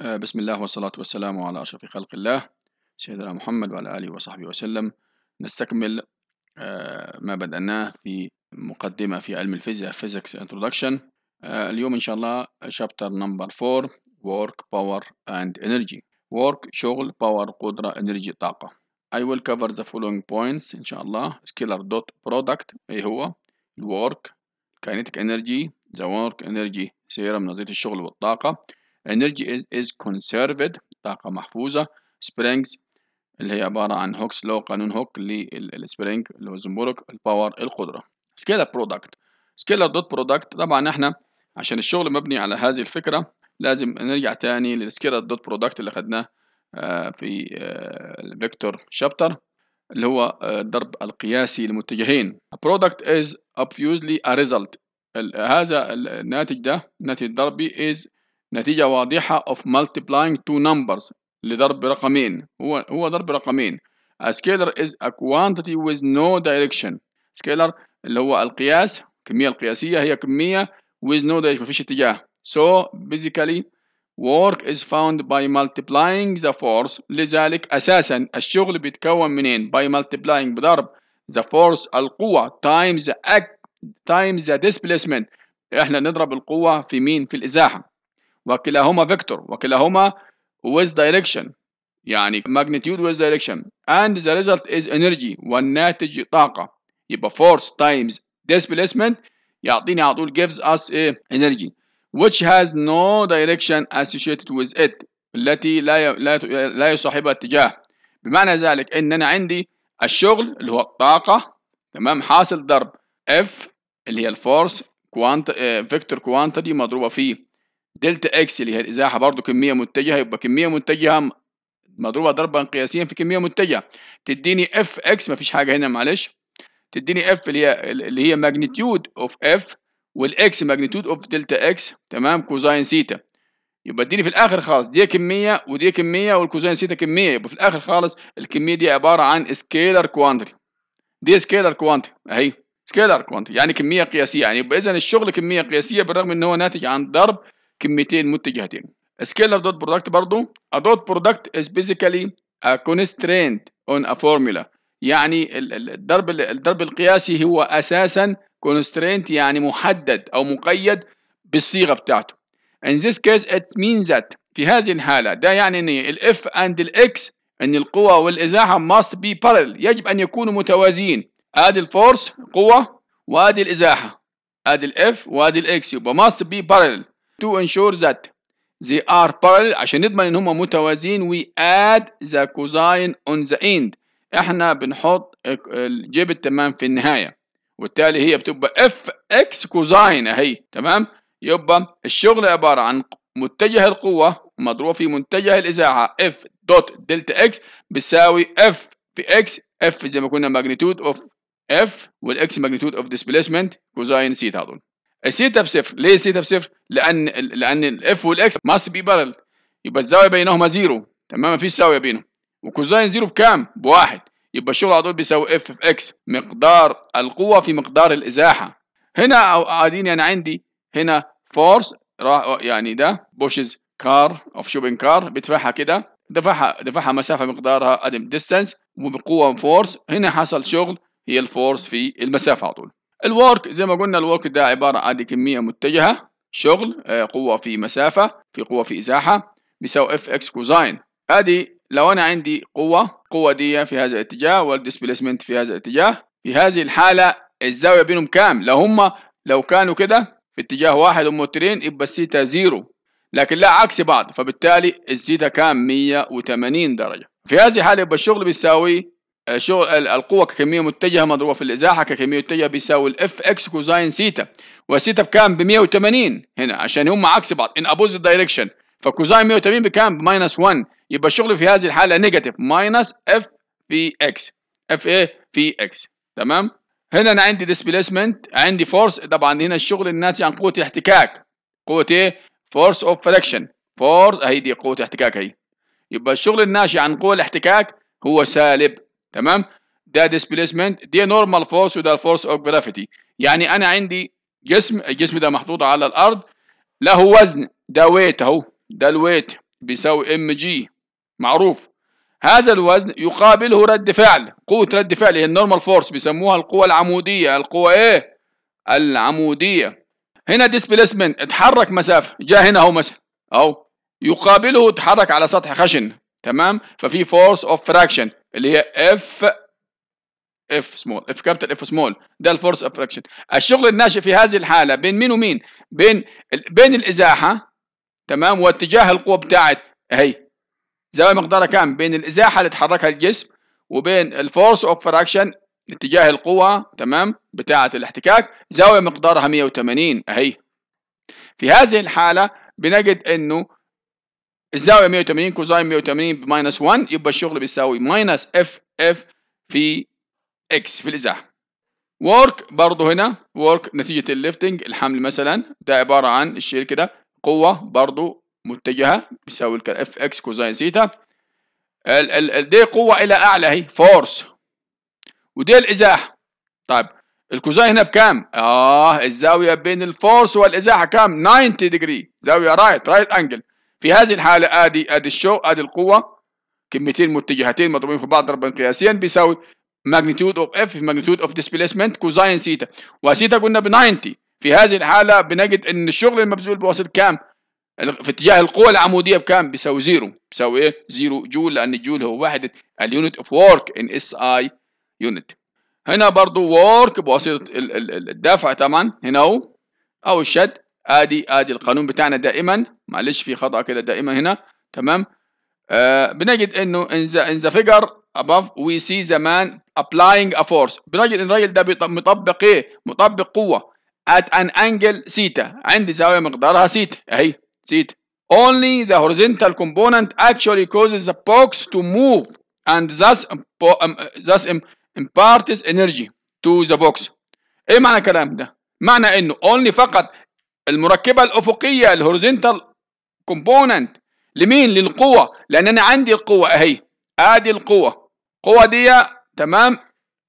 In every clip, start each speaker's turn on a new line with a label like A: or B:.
A: آه، بسم الله والصلاة والسلام على أشرف خلق الله سيدنا محمد وعلى آله وصحبه وسلم نستكمل آه، ما بدأناه في مقدمة في علم الفيزياء Physics Introduction آه، اليوم إن شاء الله شابتر نمبر 4 Work Power and Energy Work شغل Power قدرة Energy طاقة I will cover the following points إن شاء الله Scalar dot product أي هو الورك Kinetic Energy The Work Energy سيرة من نظرية الشغل والطاقة energy is conserved طاقة محفوظة springs اللي هي عبارة عن هوكس لو قانون هوك للسبرينج اللي هو الباور القدرة scalar product scalar dot product طبعا احنا عشان الشغل مبني على هذه الفكرة لازم نرجع تاني للسكيلر دوت برودكت اللي خدناه آه، في الفيكتور آه، شابتر اللي هو آه، الضرب القياسي للمتجهين product is obviously a result هذا الناتج ده الناتج الضربي is نتيجة واضحة of multiplying two numbers لضرب رقمين هو هو ضرب رقمين a scalar is a quantity with no direction scalar اللي هو القياس الكمية القياسية هي كمية with no direction مفيش اتجاه so basically work is found by multiplying the force لذلك أساسا الشغل بيتكون منين by multiplying بضرب the force القوة times the act times the displacement احنا نضرب القوة في مين في الإزاحة وكلاهما vector وكلاهما with direction يعني magnitude with direction and the result is energy والناتج طاقة يبقى force times displacement يعطيني على طول gives us a energy which has no direction associated with it التي لا لا لا يصاحبها اتجاه بمعنى ذلك ان انا عندي الشغل اللي هو الطاقة تمام حاصل ضرب F اللي هي الفورس كوانت فيكتور كوانتيتي مضروبة في دلتا اكس اللي هي الازاحه برضو كميه متجهه يبقى كميه متجهه مضروبه ضربا قياسيا في كميه متجهه تديني اف اكس مفيش حاجه هنا معلش تديني اف اللي هي اللي هي ماجنتيود اوف اف والاكس ماجنتيود اوف دلتا اكس تمام كوزاين سيتا يبقى اديني في الاخر خالص دي كميه ودي كميه والكوزين سيتا كميه يبقى في الاخر خالص الكميه دي عباره عن سكيلر كوانتري دي سكيلر كوانتري اهي سكيلر كوانتري يعني كميه قياسيه يعني يبقى اذا الشغل كميه قياسيه بالرغم ان هو ناتج عن ضرب كميتين متجهتين سكيلر دوت برودكت برضو a dot product is basically a constraint on a formula يعني الضرب الضرب القياسي هو اساسا constraint يعني محدد او مقيد بالصيغه بتاعته in this case it means that في هذه الحاله ده يعني ان الاف اند الاكس ان القوى والازاحه must be parallel يجب ان يكونوا متوازيين ادي الفورس قوه وادي الازاحه ادي الاف وادي الاكس يبقى must be parallel to ensure that they are parallel عشان نضمن ان هم متوازيين we add the cosine on the end احنا بنحط جيب التمام في النهايه وبالتالي هي بتبقى اف اكس كوزاين اهي تمام يبقى الشغل عباره عن متجه القوه مضروب في متجه الازاحه اف دوت دلتا اكس بتساوي اف في اكس اف زي ما قلنا magnitude اوف اف والاكس magnitude اوف ديسبيسمنت كوزاين سيتا الثيتا بصفر ليه الثيتا بصفر لان لان الاف والاكس ماس بي بارل يبقى الزاويه بينهما زيرو تمام ما فيش زاويه بينهم وكوزاين زيرو بكام بواحد يبقى الشغل على طول بيساوي اف في اكس مقدار القوه في مقدار الازاحه هنا قاعدين يعني عندي هنا فورس يعني ده بوشز كار اوف شوبينج كار بيدفعها كده دفعها دفعها مسافه مقدارها ادم ديستانس وبقوه فورس هنا حصل شغل هي الفورس في المسافه على طول الورك زي ما قلنا الورك ده عبارة عن كمية متجهة شغل آه، قوة في مسافة في قوة في إزاحة بيساوي اف اكس كوزاين ادي لو انا عندي قوة قوة دي في هذا الاتجاه والديسبيسمنت في هذا الاتجاه في هذه الحالة الزاوية بينهم كام لو هم لو كانوا كده في اتجاه واحد هم مترين يبقى الثيتا زيرو لكن لا عكس بعض فبالتالي الزيتا كام 180 درجة في هذه الحالة يبقى الشغل بيساوي آه، شغل القوة ككمية متجهة مضروبة في الإزاحة ككمية متجهة بيساوي اف إكس كوزاين سيتا وسيتا بكام؟ ب 180 هنا عشان هم عكس بعض إن أبوزيت دايركشن فكوزاين 180 بكام؟ بماينس 1 يبقى الشغل في هذه الحالة نيجاتيف ماينس إف في إكس إف إيه؟ في إكس تمام؟ هنا أنا عندي displacement عندي فورس طبعا هنا الشغل الناتج عن قوة الاحتكاك قوة إيه؟ فورس أوف فريكشن فورس هي دي قوة الاحتكاك هي يبقى الشغل الناشئ عن قوة الاحتكاك هو سالب تمام ده displacement دي نورمال فورس وده force اوف جرافيتي يعني انا عندي جسم الجسم ده محطوط على الارض له وزن ده ويت اهو ده الويت بيساوي ام جي معروف هذا الوزن يقابله رد فعل قوة رد فعل هي النورمال فورس بيسموها القوة العمودية القوة ايه العمودية هنا displacement اتحرك مسافة جاء هنا اهو مثلا اهو يقابله اتحرك على سطح خشن تمام ففي فورس اوف فراكشن اللي هي اف اف سمول اف كابيتال اف سمول ده الفورس اوف فراكشن الشغل الناشئ في هذه الحاله بين مين ومين بين بين الازاحه تمام واتجاه القوه بتاعت اهي زاويه مقدارها كام بين الازاحه اللي تحركها الجسم وبين الفورس اوف فراكشن اتجاه القوة تمام بتاعة الاحتكاك زاوية مقدارها 180 أهي في هذه الحالة بنجد أنه الزاويه 180 كوزاين 180 بماينس 1 يبقى الشغل بيساوي ماينس اف اف في اكس في الازاحه ورك برضه هنا ورك نتيجه الليفتنج الحمل مثلا ده عباره عن الشيل كده قوه برضه متجهه بيساوي اف اكس كوزاين زيتا ال ال دي قوه الى اعلى هي فورس ودي الازاحه طيب الكوزاين هنا بكام؟ اه الزاويه بين الفورس والازاحه كام؟ 90 ديجري زاويه رايت رايت انجل في هذه الحالة ادي ادي الشو ادي القوة كميتين متجهتين مضروبين في بعض ضربا قياسيا بيساوي ماجنتيود اوف اف ماجنتيود اوف ديسبيسمنت كوزاين سيتا وسيتا قلنا ب 90 في هذه الحالة بنجد ان الشغل المبذول بواسطة كام؟ في اتجاه القوة العمودية بكام؟ بيساوي زيرو بيساوي ايه؟ زيرو جول لأن الجول هو وحدة اليونت اوف ورك ان اس اي يونت هنا برضو ورك بواسطة الدفع طبعا هنا او الشد ادي ادي القانون بتاعنا دائما معلش في خطأ كده دائما هنا تمام آه بنجد انه in the, in the figure above we see the man applying a force بنجد ان الراجل ده مطبق ايه مطبق قوة at an angle سيتا عند زاوية مقدارها سيتا اهي سيتا only the horizontal component actually causes the box to move and thus um, thus imparts energy to the box ايه معنى الكلام ده معنى انه only فقط المركبة الأفقية الهوريزونتال كومبوننت لمين للقوة لأن أنا عندي القوة أهي آدي القوة القوة دي تمام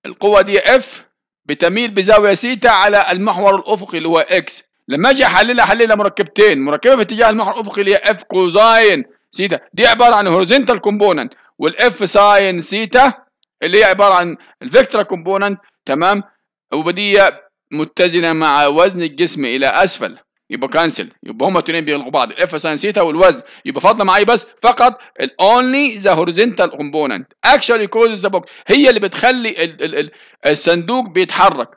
A: القوة دي اف بتميل بزاوية سيتا على المحور الأفقي اللي هو اكس لما أجي أحللها أحللها مركبتين مركبة في اتجاه المحور الأفقي اللي هي اف كوزاين سيتا دي عبارة عن هوريزونتال كومبوننت والاف ساين سيتا اللي هي عبارة عن الفيكتور كومبوننت تمام وبدي متزنة مع وزن الجسم إلى أسفل يبقى كانسل يبقى هما الاثنين بيلغوا بعض الاف ساين ثيتا والوزن يبقى فاضل معايا بس فقط الاونلي ذا هوريزونتال كومبوننت اكشولي كوزز ذا بوك هي اللي بتخلي ال ال ال الصندوق بيتحرك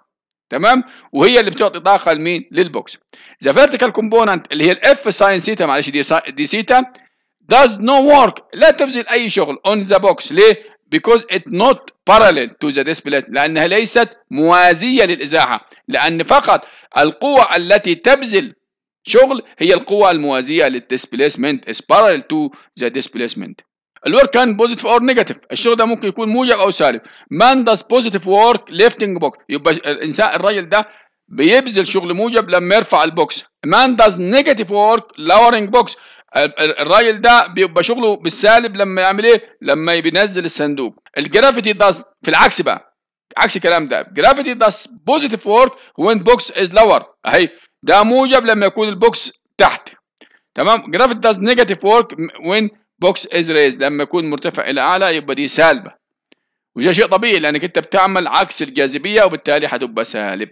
A: تمام وهي اللي بتعطي طاقه لمين للبوكس ذا فيرتيكال كومبوننت اللي هي الاف ساين ثيتا معلش دي دي ثيتا داز نو ورك لا تبذل اي شغل اون ذا بوكس ليه because ات not parallel to the display لانها ليست موازيه للازاحه لان فقط القوة التي تبذل شغل هي القوة الموازية للديسبليسمنت is parallel to the displacement الورك كان بوزيتيف اور نيجاتيف الشغل ده ممكن يكون موجب او سالب مان داز بوزيتيف وورك ليفتنج بوكس يبقى الانسان الراجل ده بيبذل شغل موجب لما يرفع البوكس مان داز نيجاتيف وورك لورنج بوكس الراجل ده بيبقى شغله بالسالب لما يعمل ايه لما بينزل الصندوق الجرافيتي داز في العكس بقى عكس الكلام ده جرافيتي داز بوزيتيف وورك وين بوكس از لور اهي ده موجب لما يكون البوكس تحت تمام جرافيت داز نيجاتيف ورك وين بوكس از ريز لما يكون مرتفع الى اعلى يبقى دي سالبه وده شيء طبيعي لانك انت بتعمل عكس الجاذبيه وبالتالي هتبقى سالب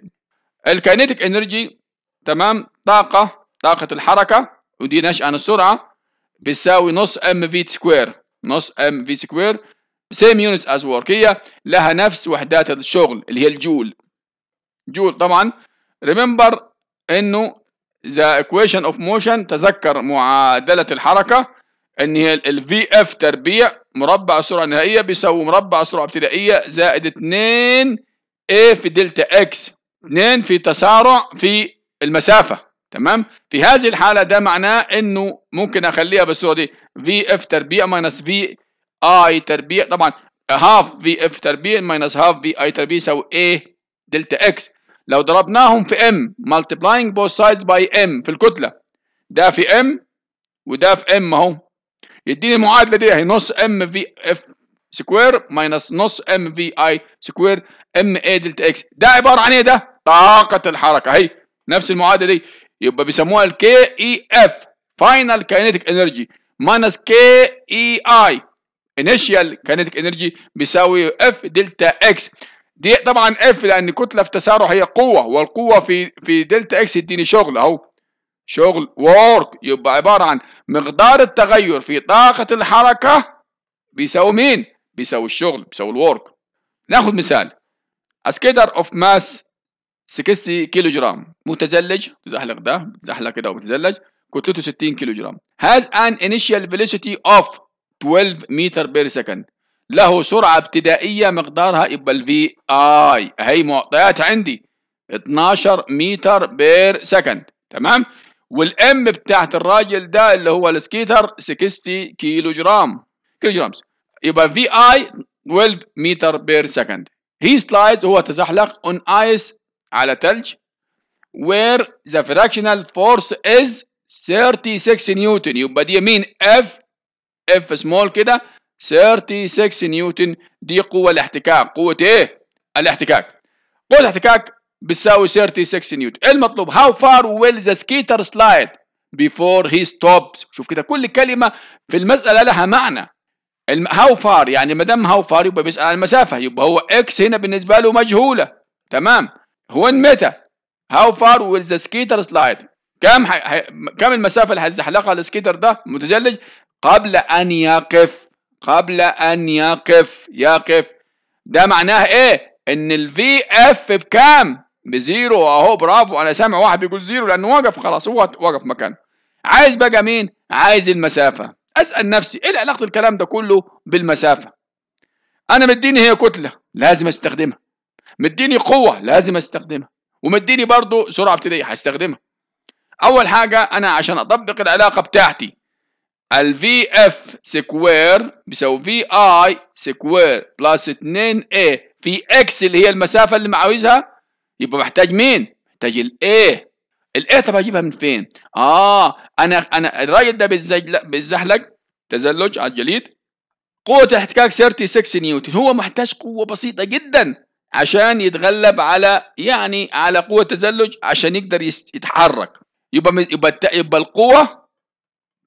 A: الكينيتيك انرجي تمام طاقه طاقه الحركه ودي ناشئه عن السرعه بتساوي نص ام في سكوير نص ام في سكوير سيم يونتس از ورك هي لها نفس وحدات الشغل اللي هي الجول جول طبعا ريمبر انه ذا ايكويشن اوف موشن تذكر معادله الحركه ان هي الفي اف تربيع مربع السرعه النهائيه بيساوي مربع السرعه الابتدائيه زائد 2 a في دلتا اكس 2 في تسارع في المسافه تمام في هذه الحاله ده معناه انه ممكن اخليها بالصوره دي في اف تربيع ماينس في اي تربيع طبعا هاف في اف تربيع ماينس هاف في اي تربيع يساوي ايه دلتا اكس لو ضربناهم في m multiplying both sides by m في الكتلة ده في m وده في m اهو يديني المعادلة دي هي نص m في f سكوير ماينس نص m في i سكوير m a دلتا x ده عبارة عن ايه ده؟ طاقة الحركة اهي نفس المعادلة دي يبقى بيسموها ال KEF final kinetic energy minus KEI initial kinetic energy بيساوي F دلتا X دي طبعا اف لان كتله في تسارع هي قوه والقوه في في دلتا اكس تديني شغل اهو شغل وورك يبقى عباره عن مقدار التغير في طاقه الحركه بيساوي مين بيساوي الشغل بيساوي الورك ناخد مثال اسكيدر اوف ماس 60 كيلو جرام متزلج زحلق ده بتزحلق كده وبتزلج كتلته 60 كيلو جرام has an initial velocity of 12 متر بير سكند له سرعة ابتدائية مقدارها يبقى في اي هي معطيات عندي 12 متر بير سكند تمام والام بتاعت الراجل ده اللي هو السكيتر 60 كيلو جرام كيلو جرام يبقى في اي 12 متر بير سكند هي سلايد هو تزحلق اون ايس على ثلج where the fractional force is 36 نيوتن يبقى دي مين اف اف سمول كده 36 نيوتن دي قوة الاحتكاك قوة ايه؟ الاحتكاك قوة الاحتكاك بتساوي 36 نيوتن المطلوب how far will the skater slide before he stops شوف كده كل كلمة في المسألة لها معنى هاو فار يعني ما دام هاو فار يبقى بيسأل عن المسافة يبقى هو اكس هنا بالنسبة له مجهولة تمام وين متى هاو فار ويل ذا سكيتر سلايد كم ح... كم المسافة اللي هتزحلقها السكيتر ده متزلج قبل أن يقف قبل ان يقف يقف ده معناه ايه ان الفي اف بكام بزيرو اهو برافو انا سامع واحد بيقول زيرو لانه وقف خلاص هو وقف مكانه عايز بقى مين عايز المسافه اسال نفسي ايه علاقه الكلام ده كله بالمسافه انا مديني هي كتله لازم استخدمها مديني قوه لازم استخدمها ومديني برضو سرعه ابتدائيه هستخدمها اول حاجه انا عشان اطبق العلاقه بتاعتي ال في اف سكوير بيساوي في اي سكوير بلس 2 اي في اكس اللي هي المسافه اللي عاوزها يبقى محتاج مين؟ محتاج ال الايه طب هجيبها من فين؟ اه انا انا الراجل ده بيتزحلق تزلج على الجليد قوة الاحتكاك 36 نيوتن هو محتاج قوة بسيطة جدا عشان يتغلب على يعني على قوة تزلج عشان يقدر يتحرك يبقى يبقى يبقى القوة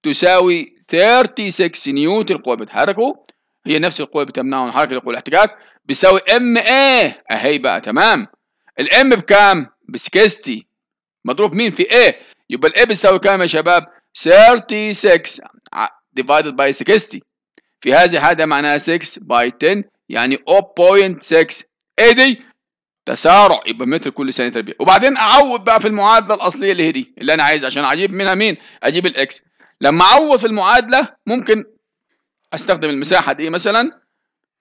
A: تساوي 36 نيوتن القوة بتحركه هي نفس القوة بتمنعه من حركة القوة الاحتكاك بيساوي ام ايه اهي بقى تمام الام بكام؟ ب 60 مضروب مين في ايه؟ يبقى الايه بتساوي كام يا شباب؟ 36 ديفايدد باي 60 في هذه الحالة معناها 6 باي 10 يعني 0.6 ايه دي؟ تسارع يبقى متر كل ثانية تربيع وبعدين اعوض بقى في المعادلة الأصلية اللي هي دي اللي أنا عايز عشان أجيب منها مين؟ أجيب الإكس لما اعوض المعادله ممكن استخدم المساحه دي مثلا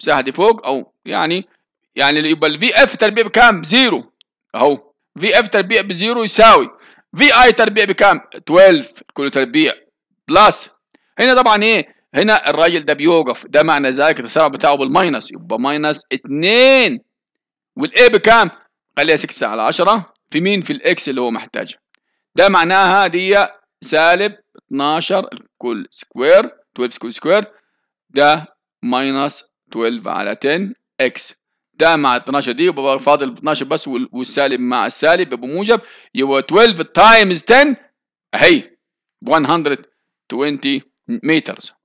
A: المساحه دي فوق او يعني يعني يبقى في اف تربيع بكام؟ بزيرو اهو في اف تربيع بزيرو يساوي في اي تربيع بكام؟ 12 كل تربيع بلس هنا طبعا ايه؟ هنا الراجل ده بيوقف ده معنى ذلك التسارع بتاعه بالماينس يبقى ماينس 2 والاي بكام؟ خليها 6 على 10 في مين؟ في الاكس اللي هو محتاجها ده معناها دي سالب 12 الكل سكوير 12 كل سكوير ده ماينس 12 على 10 اكس ده مع 12 دي يبقى فاضل 12 بس والسالب مع السالب يبقى موجب يبقى 12 تايمز 10 اهي 120 متر